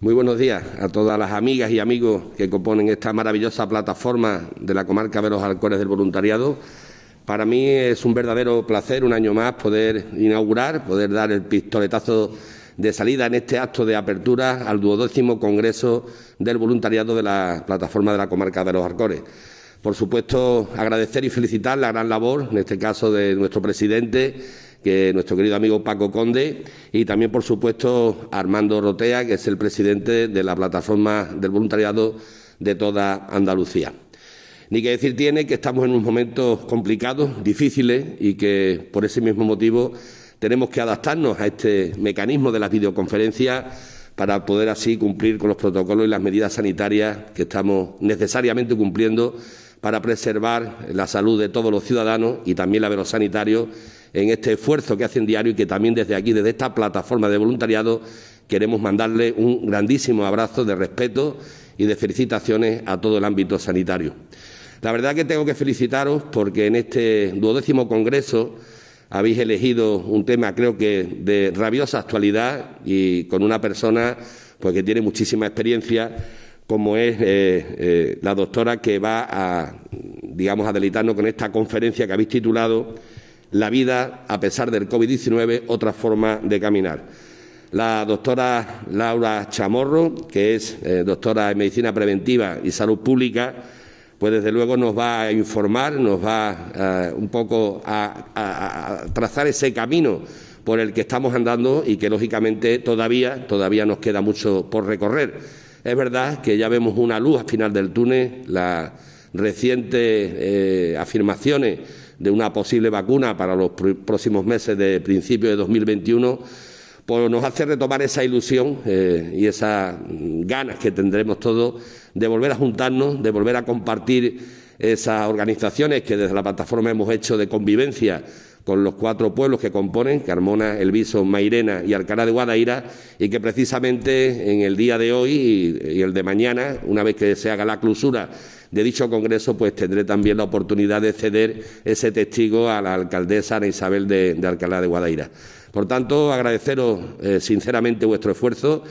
Muy buenos días a todas las amigas y amigos que componen esta maravillosa plataforma de la comarca de los Alcores del Voluntariado. Para mí es un verdadero placer un año más poder inaugurar, poder dar el pistoletazo de salida en este acto de apertura al duodécimo Congreso del Voluntariado de la Plataforma de la Comarca de los Alcores. Por supuesto, agradecer y felicitar la gran labor, en este caso de nuestro presidente, que nuestro querido amigo Paco Conde y también, por supuesto, Armando Rotea, que es el presidente de la plataforma del voluntariado de toda Andalucía. Ni que decir tiene que estamos en unos momentos complicados, difíciles y que por ese mismo motivo tenemos que adaptarnos a este mecanismo de las videoconferencias para poder así cumplir con los protocolos y las medidas sanitarias que estamos necesariamente cumpliendo para preservar la salud de todos los ciudadanos y también la de los sanitarios en este esfuerzo que hacen diario y que también desde aquí, desde esta plataforma de voluntariado, queremos mandarle un grandísimo abrazo de respeto y de felicitaciones a todo el ámbito sanitario. La verdad que tengo que felicitaros porque en este duodécimo congreso habéis elegido un tema, creo que de rabiosa actualidad y con una persona pues, que tiene muchísima experiencia, como es eh, eh, la doctora que va a, digamos, a deleitarnos con esta conferencia que habéis titulado la vida, a pesar del COVID-19, otra forma de caminar. La doctora Laura Chamorro, que es eh, doctora en Medicina Preventiva y Salud Pública, pues desde luego nos va a informar, nos va eh, un poco a, trazar ese camino por el que estamos andando y que lógicamente todavía, todavía nos queda mucho por recorrer. Es verdad que ya vemos una luz al final del túnel, las recientes eh, afirmaciones de una posible vacuna para los próximos meses de principio de 2021, pues nos hace retomar esa ilusión eh, y esas mm, ganas que tendremos todos de volver a juntarnos, de volver a compartir esas organizaciones que desde la plataforma hemos hecho de convivencia con los cuatro pueblos que componen, Carmona, Elviso, Mairena y Alcalá de Guadaira, y que precisamente en el día de hoy y el de mañana, una vez que se haga la clausura de dicho Congreso, pues tendré también la oportunidad de ceder ese testigo a la alcaldesa Ana Isabel de, Alcalá de Guadaira. Por tanto, agradeceros eh, sinceramente vuestro esfuerzo.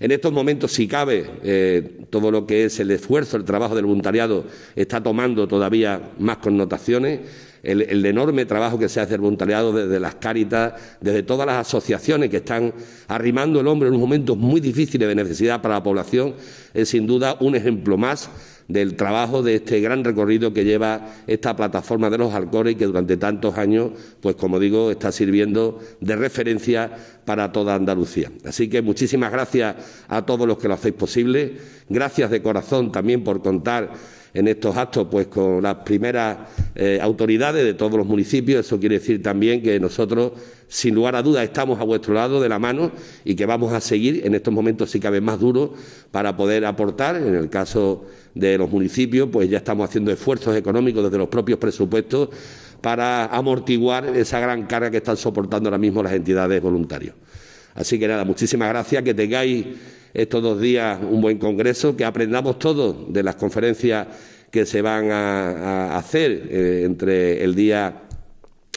En estos momentos, si cabe, eh, todo lo que es el esfuerzo, el trabajo del voluntariado está tomando todavía más connotaciones. El, enorme trabajo que se hace el voluntariado desde las cáritas, desde todas las asociaciones que están arrimando el hombre en unos momentos muy difíciles de necesidad para la población, es sin duda un ejemplo más del trabajo de este gran recorrido que lleva esta plataforma de los Alcores que durante tantos años, pues como digo, está sirviendo de referencia para toda Andalucía. Así que muchísimas gracias a todos los que lo hacéis posible. Gracias de corazón también por contar en estos actos pues con las primeras eh, autoridades de todos los municipios. Eso quiere decir también que nosotros, sin lugar a dudas, estamos a vuestro lado de la mano y que vamos a seguir en estos momentos, si cabe más duro, para poder aportar. En el caso de los municipios, pues ya estamos haciendo esfuerzos económicos desde los propios presupuestos para amortiguar esa gran carga que están soportando ahora mismo las entidades voluntarias. Así que nada, muchísimas gracias, que tengáis estos dos días un buen congreso, que aprendamos todos de las conferencias que se van a, hacer eh, entre el día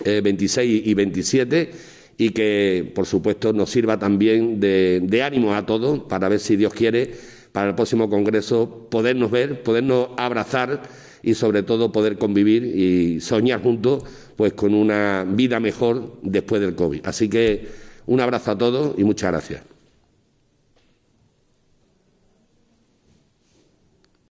26 eh, y 27 y que, por supuesto, nos sirva también de, ánimo a todos para ver si Dios quiere, para el próximo Congreso, podernos ver, podernos abrazar y, sobre todo, poder convivir y soñar juntos pues, con una vida mejor después del COVID. Así que un abrazo a todos y muchas gracias.